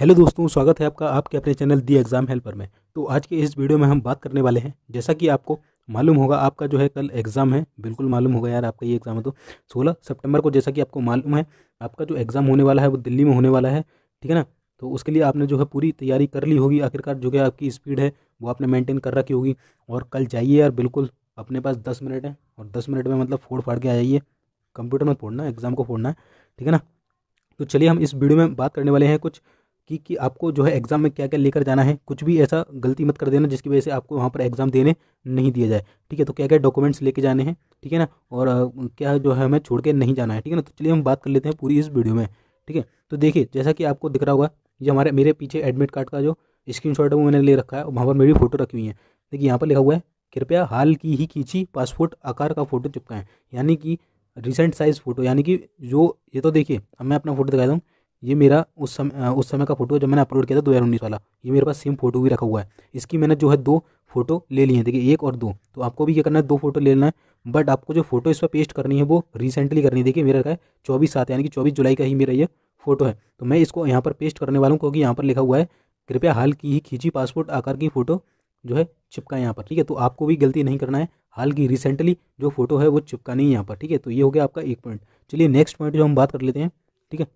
hello दोस्तों स्वागत है आपका आपके अपने चैनल दी एग्ज़ाम हेल्पर में तो आज के इस वीडियो में हम बात करने वाले हैं जैसा कि आपको मालूम होगा आपका जो है कल एग्ज़ाम है बिल्कुल मालूम होगा यार आपका ये एग्ज़ाम है तो सोलह सितंबर को जैसा कि आपको मालूम है आपका जो एग्ज़ाम होने वाला है वो दिल्ली में होने वाला है ठीक है ना तो उसके लिए आपने जो है पूरी तैयारी कर ली होगी आखिरकार जो है आपकी स्पीड है वो आपने मेनटेन कर रखी होगी और कल जाइए यार बिल्कुल अपने पास दस मिनट है और दस मिनट में मतलब फोड़ फाड़ के आ जाइए कंप्यूटर में फोड़ना एग्ज़ाम को फोड़ना है ठीक है ना तो चलिए हम इस वीडियो में बात करने वाले हैं कुछ कि कि आपको जो है एग्ज़ाम में क्या क्या लेकर जाना है कुछ भी ऐसा गलती मत कर देना जिसकी वजह से आपको वहाँ पर एग्ज़ाम देने नहीं दिया जाए ठीक है तो क्या क्या डॉक्यूमेंट्स लेके जाने हैं ठीक है ना और क्या जो है हमें छोड़ के नहीं जाना है ठीक है ना तो चलिए हम बात कर लेते हैं पूरी इस वीडियो में ठीक है तो देखिए जैसा कि आपको दिख रहा होगा ये हमारे मेरे पीछे एडमिट कार्ड का जो स्क्रीन है वो मैंने ले रखा है और वहाँ पर मेरी फ़ोटो रखी हुई है देखिए यहाँ पर लिखा हुआ है कृपया हाल की ही खींची पासपोर्ट आकार का फ़ोटो चिपकाएं यानी कि रिसेंट साइज़ फ़ोटो यानी कि जो ये तो देखिए अब मैं अपना फ़ोटो दिखा दूँ ये मेरा उस समय उस समय का फोटो है जब मैंने अपलोड किया था दो हज़ार उन्नीस वाला ये मेरे पास सेम फोटो भी रखा हुआ है इसकी मैंने जो है दो फोटो ले ली है देखिए एक और दो तो आपको भी ये करना है दो फोटो ले लेना है बट आपको जो फोटो इस पर पेस्ट करनी है वो रिसेंटली करनी है देखिए मेरा रखा है चौबीस सात यानी कि चौबीस जुलाई का ही मेरा ये फोटो है तो मैं इसको यहाँ पर पेस्ट करने वाला हूँ क्योंकि यहाँ पर लिखा हुआ है कृपया हाल की ही खींची पासपोर्ट आकार की फ़ोटो जो है चिपकाएं यहाँ पर ठीक है तो आपको भी गलती नहीं करना है हाल की रिसेंटली जो फोटो है वो चिपका नहीं यहाँ पर ठीक है तो ये हो गया आपका एक पॉइंट चलिए नेक्स्ट पॉइंट जो हम बात कर लेते हैं ठीक है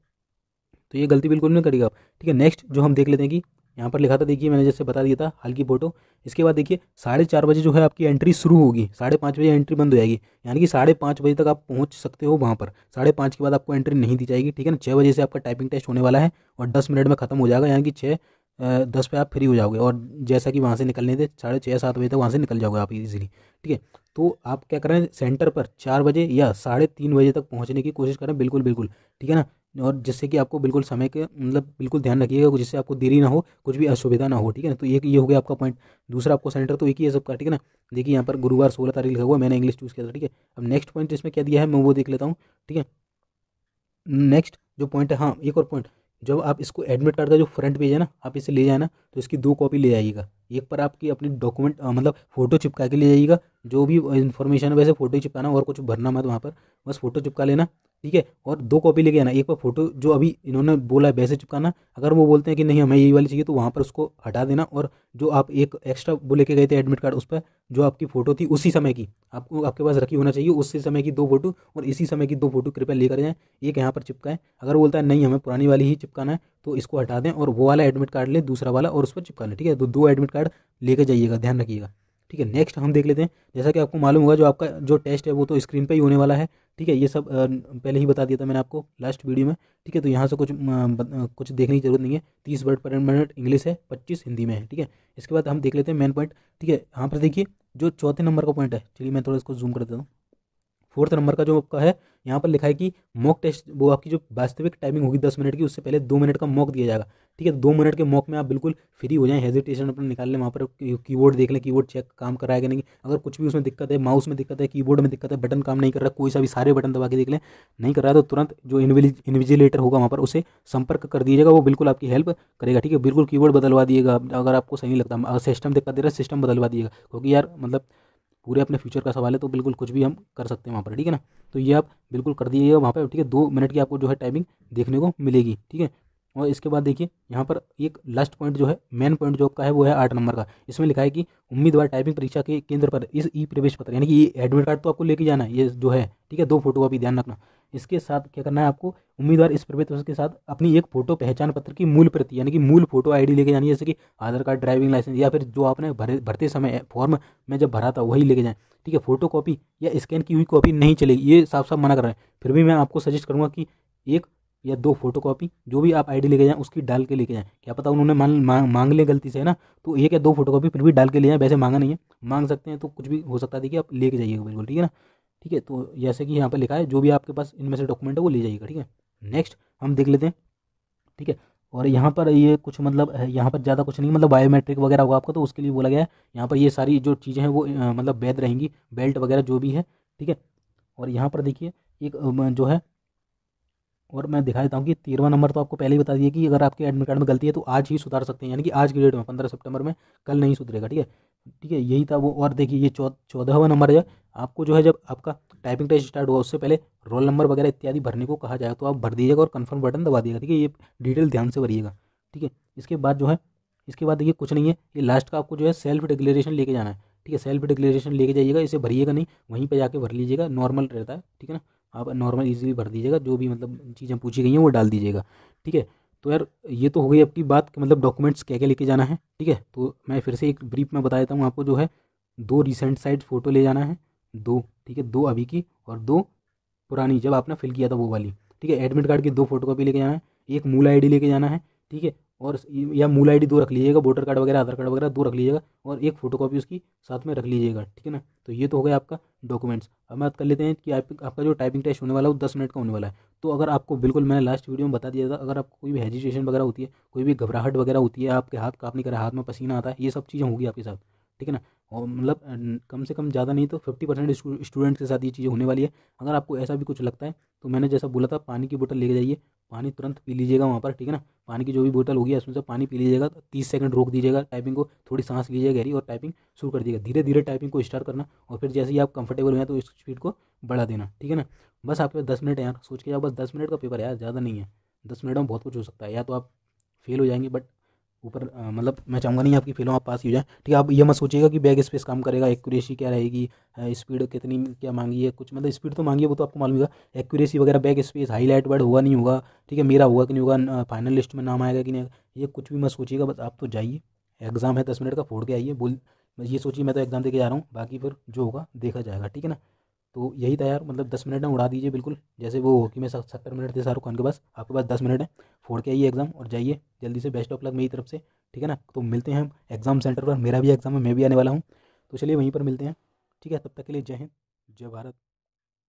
तो ये गलती बिल्कुल नहीं करेगा आप ठीक है नेक्स्ट जो हम देख लेते हैं कि यहाँ पर लिखा था देखिए मैंने जैसे बता दिया था हाल की फोटो इसके बाद देखिए साढ़े चार बजे जो है आपकी एंट्री शुरू होगी साढ़े पाँच बजे एंट्री बंद हो जाएगी यानी कि साढ़े पाँच बजे तक आप पहुँच सकते हो वहाँ पर साढ़े पाँच के बाद आपको एंट्री नहीं दी जाएगी ठीक है ना छः बजे से आपका टाइपिंग टेस्ट होने वाला है और दस मिनट में खत्म हो जाएगा यानी कि छः दस पे आप फ्री हो जाओगे और जैसा कि वहाँ से निकलने थे साढ़े छः सात बजे तक वहाँ से निकल जाओगे आप इजीली ठीक है तो आप क्या करें सेंटर पर चार बजे या साढ़े तीन बजे तक पहुँचने की कोशिश करें बिल्कुल बिल्कुल ठीक है ना और जिससे कि आपको बिल्कुल समय के मतलब बिल्कुल ध्यान रखिएगा जिससे आपको देरी ना हो कुछ भी असुविधा ना हो ठीक है ना तो एक ये हो गया आपका पॉइंट दूसरा आपको सेंटर तो एक ही है सबका ठीक है ना देखिए यहाँ पर गुरुवार सोलह तारीख लिखा हुआ मैंने इंग्लिश चूज़ किया था ठीक है अब नेक्स्ट पॉइंट इसमें क्या दिया है मैं वो देख लेता हूँ ठीक है नेक्स्ट जो पॉइंट है हाँ एक और पॉइंट जब आप इसको एडमिट कार्ड का जो फ्रंट पेज है ना आप इसे ले जाना तो इसकी दो कॉपी ले जाइएगा एक पर आपकी अपनी डॉक्यूमेंट मतलब फोटो चिपका के ले जाइएगा जो भी इन्फॉर्मेशन है वैसे फोटो चिपकाना और कुछ भरना मत वहाँ पर बस फोटो चिपका लेना ठीक है और दो कॉपी लेके आना एक बार फोटो जो अभी इन्होंने बोला है वैसे चिपकाना अगर वो बोलते हैं कि नहीं हमें यही वाली चाहिए तो वहाँ पर उसको हटा देना और जो आप एक एक्स्ट्रा वो लेके गए थे एडमिट कार्ड उस पर जो आपकी फ़ोटो थी उसी समय की आपको आपके पास रखी होना चाहिए उसी समय की दो फोटो और इसी समय की दो फोटो कृपया लेकर जाएँ एक यहाँ पर चिपकाएं अगर बोलता है नहीं हमें पुरानी वाली ही चिपकाना है तो इसको हटा दें और वो वाला एडमिट कार्ड लें दूसरा वाला और उस पर चिपका लें ठीक है तो दो एडमिट कार्ड लेकर जाइएगा ध्यान रखिएगा ठीक है नेक्स्ट हम देख लेते हैं जैसा कि आपको मालूम होगा जो आपका जो टेस्ट है वो तो स्क्रीन पे ही होने वाला है ठीक है ये सब पहले ही बता दिया था मैंने आपको लास्ट वीडियो में ठीक है तो यहाँ से कुछ कुछ देखने की जरूरत नहीं है तीस वर्ड पर मिनट इंग्लिश है पच्चीस हिंदी में है ठीक है इसके बाद हम देख लेते हैं मेन पॉइंट ठीक है यहाँ पर देखिए जो चौथे नंबर का पॉइंट है चलिए मैं थोड़ा इसको जूम कर देता हूँ फोर्थ नंबर का जो आपका है यहाँ पर लिखा है कि मॉक टेस्ट वो आपकी जो वास्तविक टाइमिंग होगी दस मिनट की उससे पहले दो मिनट का मॉक दिया जाएगा ठीक है तो दो मिनट के मॉक में आप बिल्कुल फ्री हो जाएं हेजिटेशन अपना निकाल लें वहाँ पर कीबोर्ड देख लें कीबोर्ड चेक काम कर रहा है कि नहीं अगर कुछ भी उसमें दिक्कत है माउस में दिक्कत है कीबोर्ड में दिक्कत है बटन काम नहीं कर रहा कोई सा भी सारे बटन दबा के देख लें नहीं कर रहा है तो तुरंत जो इन्विजिलेटर होगा वहाँ पर उसे संपर्क कर दीजिएगा वो बिल्कुल आपकी हेल्प करेगा ठीक है बिल्कुल कीबोर्ड बदलवा दिएगा अगर आपको सही नहीं लगता सिस्टम दिक्कत दे रहा है सिस्टम बदलवा दिएगा क्योंकि यार मतलब पूरे अपने फ्यूचर का सवाल है तो बिल्कुल कुछ भी हम कर सकते हैं वहाँ पर ठीक है ना तो ये आप बिल्कुल कर दीजिएगा वहाँ पर ठीक है दो मिनट की आपको जो है टाइमिंग देखने को मिलेगी ठीक है और इसके बाद देखिए यहाँ पर एक लास्ट पॉइंट जो है मेन पॉइंट जो आपका है वो है आठ नंबर का इसमें लिखा है कि उम्मीदवार टाइपिंग परीक्षा के केंद्र पर इस ई प्रवेश पत्र यानी कि ये एडमिट कार्ड तो आपको लेके जाना है ये जो है ठीक है दो फोटो का भी ध्यान रखना इसके साथ क्या करना है आपको उम्मीदवार इस प्रवेद पत्र के साथ अपनी एक फोटो पहचान पत्र की मूल प्रति यानी कि मूल फोटो आईडी लेके जानी जैसे कि आधार कार्ड ड्राइविंग लाइसेंस या फिर जो आपने भरे भरते समय फॉर्म में जब भरा था वही लेके जाएँ ठीक है फोटो कॉपी या स्कैन की हुई कॉपी नहीं चलेगी ये साफ साफ मना कर रहे हैं फिर भी मैं आपको सजेस्ट करूँगा कि एक या दो फोटो कॉपी जो भी आप आईडी लेके जाएं उसकी डाल के लेके जाएं क्या पता उन्होंने मान मांग, मांग लें गलती से है ना तो एक या दो फोटो कॉपी फिर भी डाल के ले जाएं वैसे मांगा नहीं है मांग सकते हैं तो कुछ भी हो सकता है देखिए आप लेके जाइएगा बिल्कुल ठीक है ना ठीक है तो जैसे कि यहाँ पर लिखा है जो भी आपके पास इनमें से डॉक्यूमेंट है वो ले जाइएगा ठीक है नेक्स्ट हम देख लेते हैं ठीक है और यहाँ पर ये कुछ मतलब यहाँ पर ज़्यादा कुछ नहीं मतलब बायोमेट्रिक वगैरह होगा आपका तो उसके लिए बोला गया है यहाँ पर ये सारी जो चीज़ें हैं वो मतलब वैध रहेंगी बेल्ट वगैरह जो भी है ठीक है और यहाँ पर देखिए एक जो है और मैं दिखा देता हूँ कि तेरवा नंबर तो आपको पहले ही बता दिया कि अगर आपके एडमिट कार्ड में गलती है तो आज ही सुधार सकते हैं यानी कि आज की डेट में पंद्रह सितंबर में कल नहीं सुधरेगा ठीक है ठीक है यही था वो और देखिए ये चौ चौदहवा नंबर है आपको जो है जब आपका टाइपिंग टेस्ट स्टार्ट हुआ उससे पहले रोल नंबर वगैरह इत्यादि भरने को कहा जाएगा तो आप भर दीजिएगा और कन्फर्म बटन दबा दिएगा ठीक है ये डिटेल ध्यान से भरिएगा ठीक है इसके बाद जो है इसके बाद देखिए कुछ नहीं है ये लास्ट का आपको जो है सेल्फ डिक्लेरेशन लेके जाना है ठीक है सेल्फ डिक्लेरेशन लेके जाइएगा इसे भरिएगा नहीं वहीं पर जाके भर लीजिएगा नॉर्मल रहता है ठीक है ना आप नॉर्मल इजीली भर दीजिएगा जो भी मतलब चीज़ें पूछी गई हैं वो डाल दीजिएगा ठीक है तो यार ये तो हो गई आपकी बात कि मतलब डॉक्यूमेंट्स क्या क्या लेके जाना है ठीक है तो मैं फिर से एक ब्रीफ में बता देता हूँ आपको जो है दो रिसेंट साइज फ़ोटो ले जाना है दो ठीक है दो अभी की और दो पुरानी जब आपने फिल किया था वो वाली ठीक है एडमिट कार्ड की दो फोटो कॉपी लेके जाना है एक मूल आईडी लेके जाना है ठीक है और या मूल आईडी दो रख लीजिएगा वोटर कार्ड वगैरह आधार कार्ड वगैरह दो रख लीजिएगा और एक फोटो उसकी साथ में रख लीजिएगा ठीक है ना तो ये तो हो गया आपका डॉक्यूमेंट्स अब बात कर लेते हैं कि आप, आपका जो टाइपिंग टेस्ट होने वाला है वो दस मिनट का होने वाला है तो अगर आपको बिल्कुल मैंने लास्ट वीडियो में बता दिया था अगर आपको कोई भी हेजिटेशन वगैरह होती है कोई भी घबराहट वगैरह होती है आपके हाथ नहीं कर हाथ में पसीना आता है ये सब चीज़ें होगी आपके साथ ठीक है ना और मतलब कम से कम ज़्यादा नहीं तो फिफ्टी परसेंट स्टूडेंट्स के साथ ये चीज़ें होने वाली है अगर आपको ऐसा भी कुछ लगता है तो मैंने जैसा बोला था पानी की बोतल लेके जाइए पानी तुरंत पी लीजिएगा वहाँ पर ठीक है ना पानी की जो भी बोतल होगी उसमें से पानी पी लीजिएगा तो तीस सेकंड रोक दीजिएगा टाइपिंग को थोड़ी सांस लीजिए गहरी और टाइपिंग शुरू कर दीजिएगा धीरे धीरे टाइपिंग को स्टार्ट करना और फिर जैसे ही आप कंफर्टेबल हैं तो इस स्पीड को बढ़ा देना ठीक है ना बस आपके पास दस मिनट है यार सोच के जाओ बस दस मिनट का पेपर है यार ज़्यादा नहीं है दस मिनट में बहुत कुछ हो सकता है या तो आप फेल हो जाएंगे बट ऊपर मतलब मैं चाहूँगा नहीं आपकी फिल्म आप पास ही हो जाए ठीक है आप ये मत सोचिएगा कि बैग स्पेस काम करेगा एक्यूरेसी क्या रहेगी स्पीड कितनी क्या मांगी है कुछ मतलब स्पीड तो मांगी है वो तो आपको मालूम होगा एक्यूरेसी वगैरह बैग स्पेस हाईलाइट वर्ड हुआ नहीं होगा ठीक है मेरा होगा कि नहीं होगा फाइनल लिस्ट में नाम आएगा कि नहीं ये कुछ भी मत सोचिएगा बस आप तो जाइए एग्ज़ाम है दस मिनट का फोड़ के आइए बोल ये सोचिए मैं तो एग्ज़ाम देकर जा रहा हूँ बाकी फिर जो होगा देखा जाएगा ठीक है ना तो यही था यार मतलब दस मिनट में उड़ा दीजिए बिल्कुल जैसे वो कि में सत्तर मिनट थे शाहरुख खान के पास आपके पास दस मिनट है फोड़ के आइए एग्ज़ाम और जाइए जल्दी से बेस्ट ऑफ लक मेरी तरफ से ठीक है ना तो मिलते हैं हम एग्ज़ाम सेंटर पर मेरा भी एग्ज़ाम है मैं भी आने वाला हूँ तो चलिए वहीं पर मिलते हैं ठीक है तब तक के लिए जय हिंद जय भारत